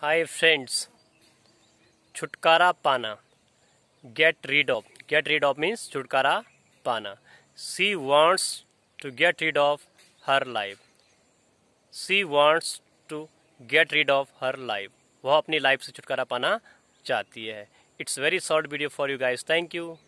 हाय friends छुटकारा पाना get rid of get rid of means छुटकारा पाना she wants to get rid of her life she wants to get rid of her life वह अपनी life से छुटकारा पाना चाहती है it's very short video for you guys thank you